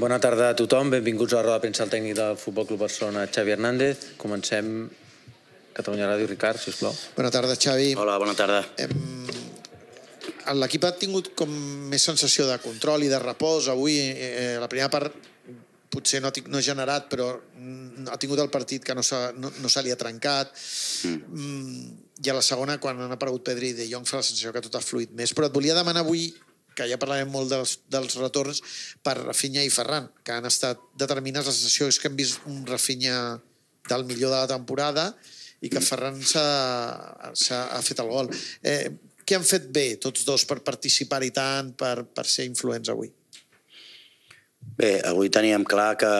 Bona tarda a tothom. Benvinguts a la roda de premsa del tècnic del Futbol Club Barcelona, Xavi Hernández. Comencem Catalunya Ràdio, Ricard, sisplau. Bona tarda, Xavi. Hola, bona tarda. Hem... L'equip ha tingut com més sensació de control i de repòs. Avui, eh, eh la primera part potser no ha, no ha generat, però mm, ha tingut el partit que no, no, no se li ha trencat. Mm. mm. I a la segona, quan han aparegut Pedri i De Jong, fa la sensació que tot ha fluït més. Però et volia demanar avui que ja parlarem molt dels, dels retorns, per Rafinha i Ferran, que han estat determinats. La sensació és que hem vist un Rafinha del millor de la temporada i que Ferran s'ha fet el gol. Eh, què han fet bé tots dos per participar i tant, per, per ser influents avui? Bé, avui teníem clar que,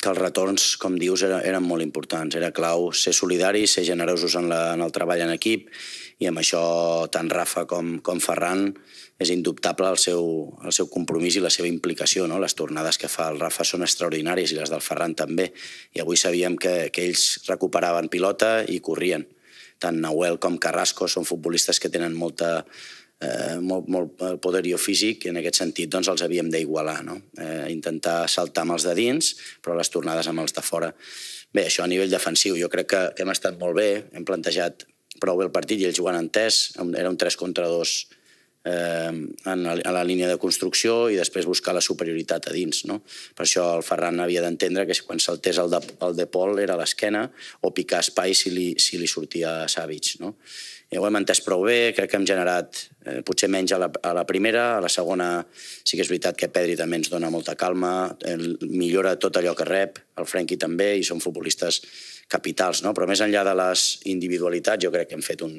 que els retorns, com dius, eren, eren molt importants. Era clau ser solidaris, ser generosos en, la, en el treball en equip i amb això tant Rafa com, com Ferran és indubtable el seu, el seu compromís i la seva implicació. No? Les tornades que fa el Rafa són extraordinàries i les del Ferran també. I avui sabíem que, que ells recuperaven pilota i corrien. Tant Nahuel com Carrasco són futbolistes que tenen molta, eh, molt, molt eh, poderio físic i en aquest sentit doncs, els havíem d'igualar, no? eh, intentar saltar amb els de dins, però les tornades amb els de fora. Bé, això a nivell defensiu, jo crec que, que hem estat molt bé, hem plantejat prou bé el partit i ells ho han entès. Era un 3 contra 2 eh, en, la, en la línia de construcció i després buscar la superioritat a dins. No? Per això el Ferran havia d'entendre que quan saltés el de, el de Pol era a l'esquena o picar espai si li, si li sortia Savic. No? I ho hem entès prou bé, crec que hem generat eh, potser menys a la, a la primera, a la segona sí que és veritat que Pedri també ens dona molta calma, el, millora tot allò que rep, el Frenkie també, i són futbolistes capitals, no? però més enllà de les individualitats jo crec que hem fet un,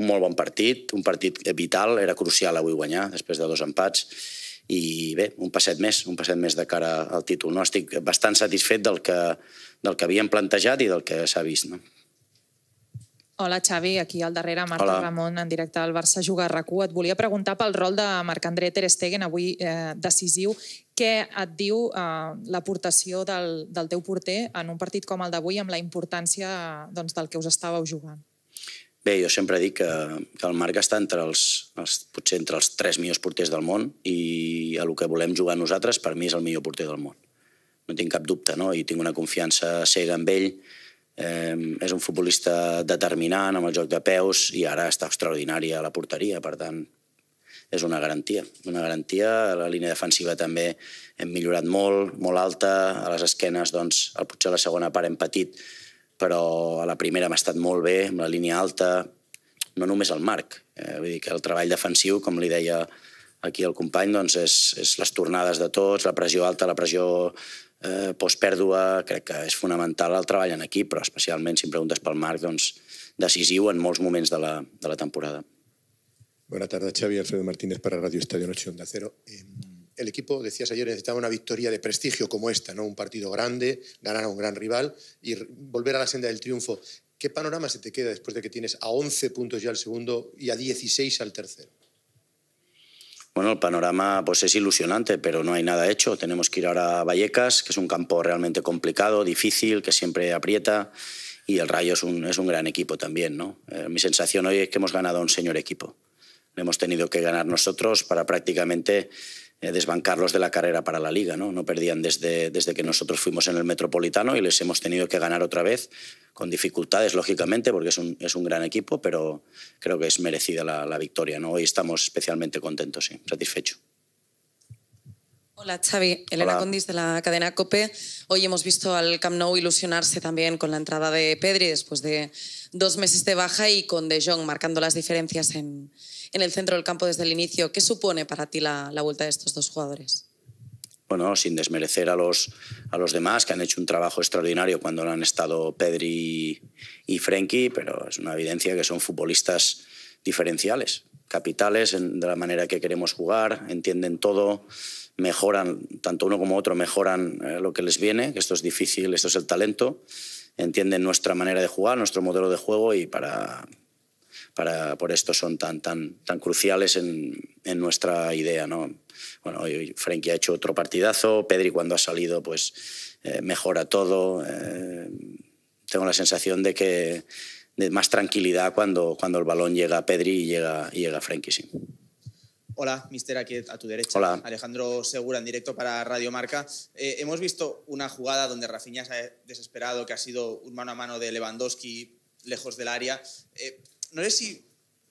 un molt bon partit, un partit vital, era crucial avui guanyar després de dos empats i bé, un passet més, un passet més de cara al títol. No? Estic bastant satisfet del que, del que havíem plantejat i del que s'ha vist. No? Hola, Xavi. Aquí al darrere, Marta Hola. Ramon, en directe del Barça Jugar RAC1. Et volia preguntar pel rol de Marc-André Ter Stegen, avui eh, decisiu què et diu eh, l'aportació del, del teu porter en un partit com el d'avui amb la importància doncs, del que us estàveu jugant? Bé, jo sempre dic que, que el Marc està entre els, els, potser entre els tres millors porters del món i el que volem jugar nosaltres per mi és el millor porter del món. No tinc cap dubte, no? I tinc una confiança cega en ell. Eh, és un futbolista determinant amb el joc de peus i ara està extraordinària a la porteria, per tant, és una garantia. Una garantia, la línia defensiva també hem millorat molt, molt alta, a les esquenes doncs, potser a la segona part hem patit, però a la primera hem estat molt bé, amb la línia alta, no només el marc. Eh, vull dir que el treball defensiu, com li deia aquí el company, doncs és, és les tornades de tots, la pressió alta, la pressió eh, postpèrdua, crec que és fonamental el treball en equip, però especialment, si em preguntes pel Marc, doncs, decisiu en molts moments de la, de la temporada. Buenas tardes, Xavi. Alfredo Martínez para Radio Estadio Noche Onda Cero. Em, el equipo, decías ayer, necesitaba una victoria de prestigio como esta, ¿no? Un partido grande, ganar a un gran rival y volver a la senda del triunfo. ¿Qué panorama se te queda después de que tienes a 11 puntos ya al segundo y a 16 al tercero? Bueno, el panorama pues es ilusionante, pero no hay nada hecho. Tenemos que ir ahora a Vallecas, que es un campo realmente complicado, difícil, que siempre aprieta y el Rayo es un, es un gran equipo también, ¿no? Eh, mi sensación hoy es que hemos ganado a un señor equipo hemos tenido que ganar nosotros para prácticamente eh, desbancarlos de la carrera para la liga. No, no perdían desde, desde que nosotros fuimos en el Metropolitano y les hemos tenido que ganar otra vez, con dificultades, lógicamente, porque es un, es un gran equipo, pero creo que es merecida la, la victoria. ¿no? Hoy estamos especialmente contentos, sí, satisfechos. Hola Xavi, Elena Condis de la cadena COPE. Hoy hemos visto al Camp Nou ilusionarse también con la entrada de Pedri después de dos meses de baja y con De Jong marcando las diferencias en, en el centro del campo desde el inicio. ¿Qué supone para ti la, la vuelta de estos dos jugadores? bueno, sin desmerecer a los, a los demás, que han hecho un trabajo extraordinario cuando no han estado Pedri y, y Frenkie, pero es una evidencia que son futbolistas diferenciales, capitales de la manera que queremos jugar, entienden todo, mejoran, tanto uno como otro mejoran eh, lo que les viene, que esto es difícil, esto es el talento, entienden nuestra manera de jugar, nuestro modelo de juego y para, por esto son tan, tan, tan cruciales en, en nuestra idea. ¿no? Bueno, hoy Frenkie ha hecho otro partidazo, Pedri cuando ha salido pues eh, mejora todo. Eh, tengo la sensación de que de más tranquilidad cuando, cuando el balón llega a Pedri y llega, y llega Frenkie, sí. Hola, mister, aquí a tu derecha. Hola. Alejandro Segura, en directo para Radio Marca. Eh, hemos visto una jugada donde Rafinha se ha desesperado, que ha sido un mano a mano de Lewandowski lejos del área. Eh, no sé si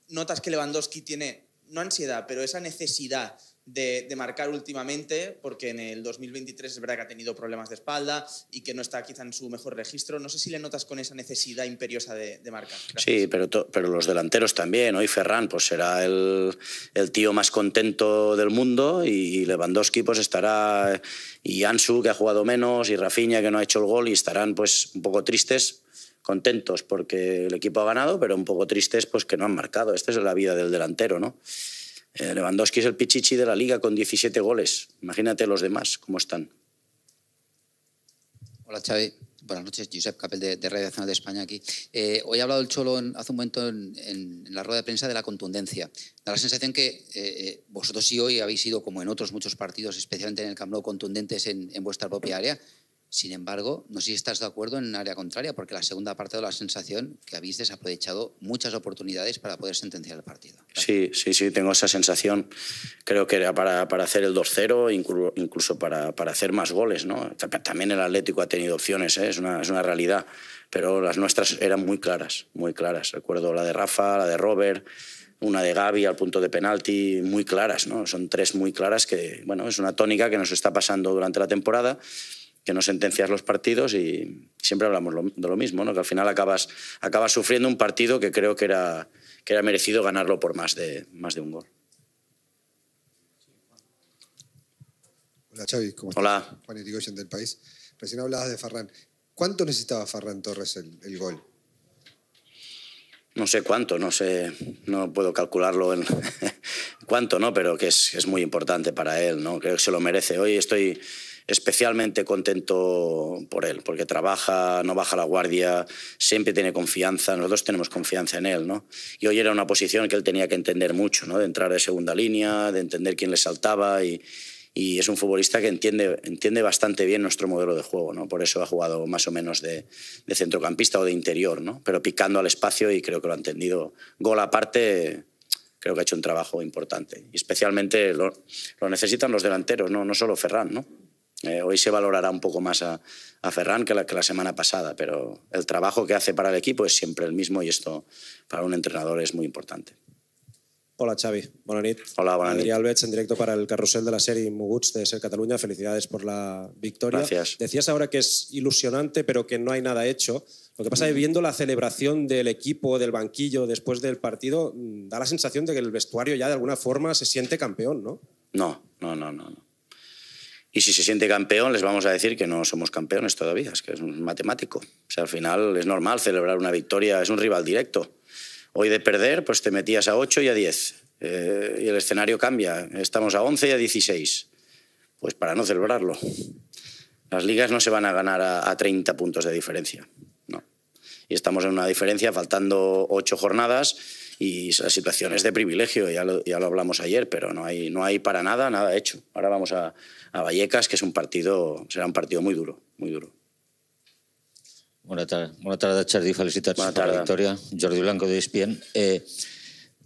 notas que Lewandowski tiene, no ansiedad, pero esa necesidad de, marcar últimamente, porque en el 2023 es verdad que ha tenido problemas de espalda y que no está quizá en su mejor registro. No sé si le notas con esa necesidad imperiosa de, marcar. Sí, pero, pero los delanteros también. Hoy Ferran pues será el, el tío más contento del mundo y Lewandowski pues estará, y Ansu que ha jugado menos, y Rafinha que no ha hecho el gol y estarán pues un poco tristes contentos porque el equipo ha ganado, pero un poco tristes pues que no han marcado. Esta es la vida del delantero, ¿no? Eh, Lewandowski es el pichichi de la liga con 17 goles. Imagínate los demás cómo están. Hola Xavi, buenas noches. Josep Capel de, Radio Nacional de España aquí. Eh, hoy ha hablado el Cholo hace un momento en, la rueda de prensa de la contundencia. Da la sensación que eh, vosotros sí hoy habéis sido, como en otros muchos partidos, especialmente en el Camp Nou, contundentes en, vuestra propia área. Sin embargo, no sé si estás de acuerdo en un área contraria, porque la segunda parte de la sensación que habéis desaprovechado muchas oportunidades para poder sentenciar el partido. Sí, sí, sí, tengo esa sensación. Creo que era para, hacer el 2-0, incluso para, hacer más goles. También el Atlético ha tenido opciones, ¿eh? es, una, realidad, pero las nuestras eran muy claras, muy claras. Recuerdo la de Rafa, la de Robert una de Gaby al punto de penalti, muy claras, ¿no? Son tres muy claras que, bueno, es una tónica que nos está pasando durante la temporada que no sentencias los partidos y siempre hablamos de lo mismo, ¿no? que al final acabas, sufriendo un partido que creo que era, que era merecido ganarlo por más de, más de un gol. Hola Xavi, ¿cómo estás? Hola. Juan del País. Recién hablabas de Farrán. ¿Cuánto necesitaba Farrán Torres el, gol? no sé cuánto, no sé, no puedo calcularlo en cuánto, ¿no? Pero que es, es, muy importante para él, ¿no? Creo que se lo merece. Hoy estoy, especialmente contento por él, porque trabaja, no baja la guardia, siempre tiene confianza, nosotros tenemos confianza en él, ¿no? Y hoy era una posición que él tenía que entender mucho, ¿no? De entrar de segunda línea, de entender quién le saltaba y, es un futbolista que entiende, entiende bastante bien nuestro modelo de juego, ¿no? Por eso ha jugado más o menos de, centrocampista o de interior, ¿no? Pero picando al espacio y creo que lo ha entendido. Gol aparte, creo que ha hecho un trabajo importante. Y especialmente lo, necesitan los delanteros, ¿no? No solo Ferran, ¿no? Eh, hoy se valorará un poco más a, a Ferran que la, semana pasada, pero el trabajo que hace para el equipo es siempre el mismo y esto para un entrenador es muy importante. Hola Xavi, buenas noches. Hola, buenas noches. Alves en directo para el carrusel de la serie Muguts de Ser Cataluña. Felicidades por la victoria. Gracias. Decías ahora que es ilusionante, pero que no hay nada hecho. Lo que pasa es que mm. viendo la celebración del equipo, del banquillo después del partido, mm, da la sensación de que el vestuario ya de alguna forma se siente campeón, ¿no? no, no, no. no. Y si se siente campeón, les vamos a decir que no somos campeones todavía, es que es un matemático. O sea, al final es normal celebrar una victoria, es un rival directo. Hoy de perder, pues te metías a 8 y a 10. Eh, y el escenario cambia, estamos a 11 y a 16. Pues para no celebrarlo. Las ligas no se van a ganar a, 30 puntos de diferencia. No. Y estamos en una diferencia, faltando 8 jornadas y las situaciones de privilegio, ya lo, ya lo hablamos ayer, pero no hay, no hay para nada nada hecho. Ahora vamos a, Vallecas, que es un partido, será un partido muy duro, muy duro. Buenas tardes, buenas tardes Charly, la victoria. Jordi Blanco de espien. Eh,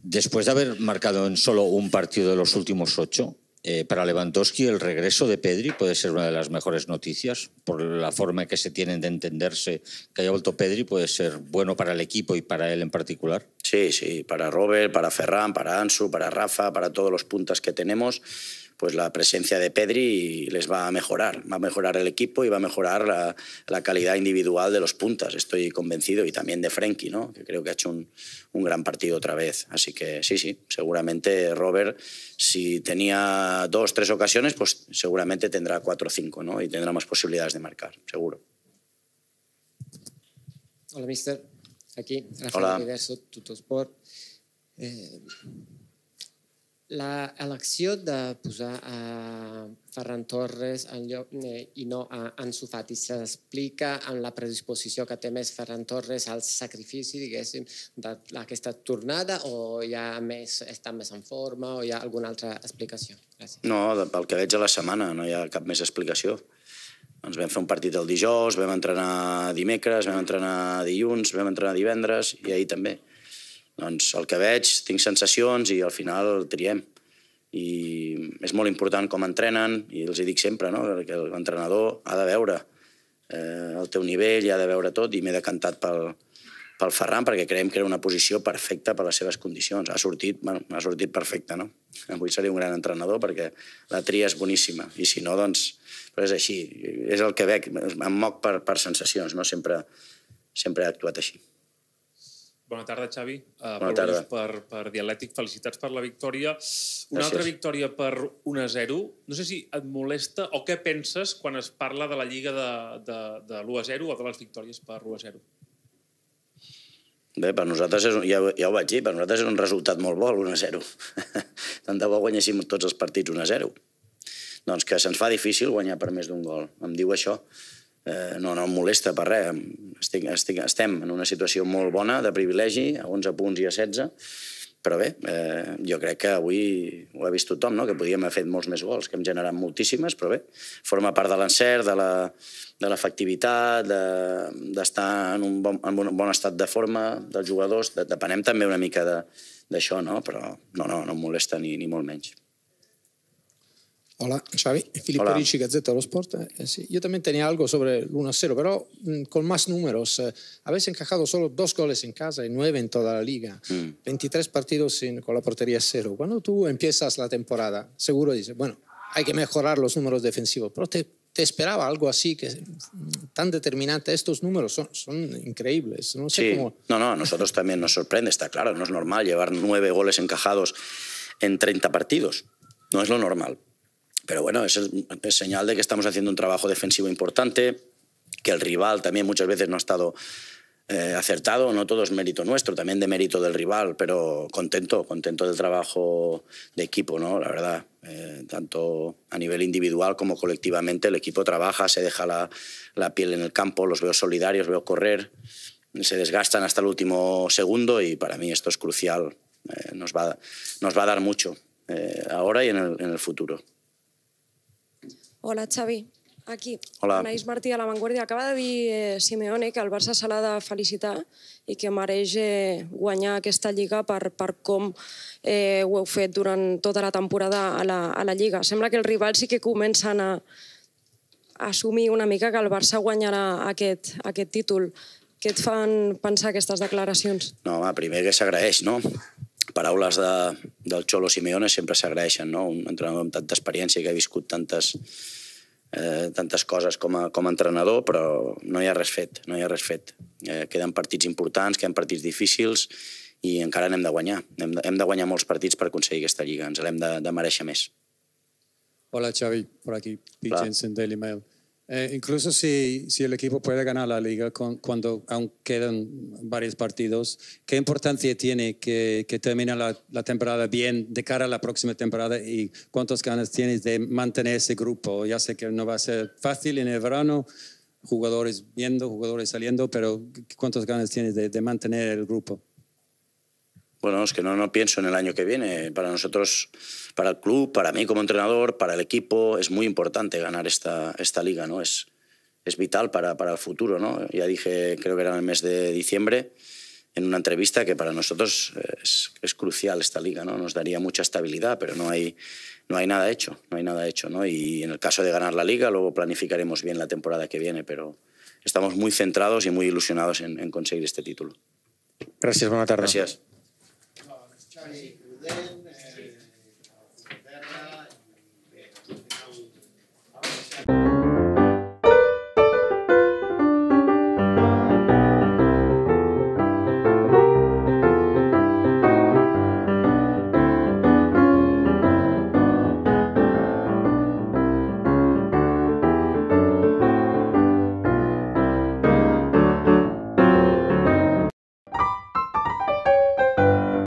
después de haber marcado en solo un partido de los últimos ocho, eh, para Lewandowski el regreso de Pedri puede ser una de las mejores noticias. Por la forma en que se tienen de entenderse que haya vuelto Pedri puede ser bueno para el equipo y para él en particular. Sí, sí, para Robert, para Ferran, para Ansu, para Rafa, para todos los puntas que tenemos pues la presencia de Pedri les va a mejorar, va a mejorar el equipo y va a mejorar la, calidad individual de los puntas, estoy convencido, y también de Frenkie, ¿no? que creo que ha hecho un, gran partido otra vez. Así que sí, sí, seguramente Robert, si tenía dos, tres ocasiones, pues seguramente tendrá cuatro o cinco ¿no? y tendrá más posibilidades de marcar, seguro. Hola, mister. Aquí, Hola. Eh, L'elecció de posar a Ferran Torres en lloc, eh, i no a Ansu Fati s'explica en la predisposició que té més Ferran Torres al sacrifici, diguéssim, d'aquesta tornada o ja més, està més en forma o hi ha alguna altra explicació? Gràcies. No, pel que veig a la setmana no hi ha cap més explicació. Ens vam fer un partit el dijous, vam entrenar dimecres, vam entrenar dilluns, vam entrenar divendres i ahir també doncs el que veig, tinc sensacions i al final triem. I és molt important com entrenen, i els hi dic sempre, no? que l'entrenador ha de veure eh, el teu nivell, ha de veure tot, i m'he decantat pel, pel Ferran perquè creiem que era una posició perfecta per les seves condicions. Ha sortit, bueno, ha sortit perfecte, no? Avui seria un gran entrenador perquè la tria és boníssima, i si no, doncs... Però és així, és el que veig, em moc per, per sensacions, no? Sempre, sempre he actuat així. Bona tarda, Xavi. Uh, Bona tarda. Per, per Dialètic, felicitats per la victòria. Una Gràcies. altra victòria per 1-0. No sé si et molesta o què penses quan es parla de la Lliga de, de, de l'1-0 o de les victòries per 1-0. Bé, per nosaltres, és, ja, ja ho vaig dir, per nosaltres és un resultat molt bo, l'1-0. Tant de bo guanyéssim tots els partits 1-0. Doncs que se'ns fa difícil guanyar per més d'un gol. Em diu això eh, no, no em molesta per res. Estic, estic, estem en una situació molt bona, de privilegi, a 11 punts i a 16, però bé, eh, jo crec que avui ho ha vist tothom, no? que podíem haver fet molts més gols, que hem generat moltíssimes, però bé, forma part de l'encert, de l'efectivitat, de d'estar de, en, un bon, en un bon estat de forma dels jugadors, de, depenem també una mica d'això, no? però no, no, no em molesta ni, ni molt menys. Hola, Xavi. Filippo Ricci, Gazzetta dello Sport. Eh, sí. Yo también tenía algo sobre el 1-0, pero con más números. habéis eh, encajado solo dos goles en casa y e nueve en toda la liga. 23 mm. partidos con la portería cero. Cuando tú empiezas la temporada, seguro dices, bueno, hay que mejorar los números defensivos, pero te, esperaba algo así, que mm, tan determinante. Estos números son, son increíbles. No sé sí. cómo... No, no, a nosotros también nos sorprende, está claro. No es normal llevar nueve goles encajados en 30 partidos. No es lo normal. Pero bueno, es, señal de que estamos haciendo un trabajo defensivo importante, que el rival también muchas veces no ha estado eh, acertado, no todo es mérito nuestro, también de mérito del rival, pero contento, contento del trabajo de equipo, ¿no? La verdad, eh, tanto a nivel individual como colectivamente, el equipo trabaja, se deja la, piel en el campo, los veo solidarios, veo correr, se desgastan hasta el último segundo y para mí esto es crucial, eh, nos, va, nos va a dar mucho ahora y en el futuro. Hola, Xavi. Aquí, Hola. Anaïs Martí a La Vanguardia. Acaba de dir eh, Simeone que el Barça se l'ha de felicitar i que mereix eh, guanyar aquesta Lliga per, per com eh, ho heu fet durant tota la temporada a la, a la Lliga. Sembla que els rivals sí que comencen a, a assumir una mica que el Barça guanyarà aquest, aquest títol. Què et fan pensar aquestes declaracions? No, home, primer que s'agraeix, no? paraules de, del Xolo Simeone sempre s'agraeixen, no? un entrenador amb tanta experiència que ha viscut tantes, eh, tantes coses com a, com a entrenador, però no hi ha res fet, no hi ha res fet. Eh, queden partits importants, queden partits difícils i encara n'hem de guanyar. Hem de, hem de guanyar molts partits per aconseguir aquesta lliga, ens l'hem de, de mereixer més. Hola Xavi, por aquí, Pete Jensen, Daily Mail. Eh, incluso si, si, el equipo puede ganar la liga con, cuando aún quedan varios partidos, ¿qué importancia tiene que, que termine la, la, temporada bien de cara a la próxima temporada y cuántos ganas tienes de mantener ese grupo? Ya sé que no va a ser fácil en el verano, jugadores viendo, jugadores saliendo, pero ¿cuántos ganas tienes de, de mantener el grupo? Bueno, es que no, no pienso en el año que viene. Para nosotros, para el club, para mí como entrenador, para el equipo, es muy importante ganar esta, esta liga, ¿no? Es, es vital para, para el futuro, ¿no? Ya dije, creo que era en el mes de diciembre, en una entrevista que para nosotros es, crucial esta liga, ¿no? Nos daría mucha estabilidad, pero no hay, no hay nada hecho, no hay nada hecho, ¿no? Y en el caso de ganar la liga, luego planificaremos bien la temporada que viene, pero estamos muy centrados y muy ilusionados en, conseguir este título. Gracias, buenas tarde. Gracias. Thank you. Then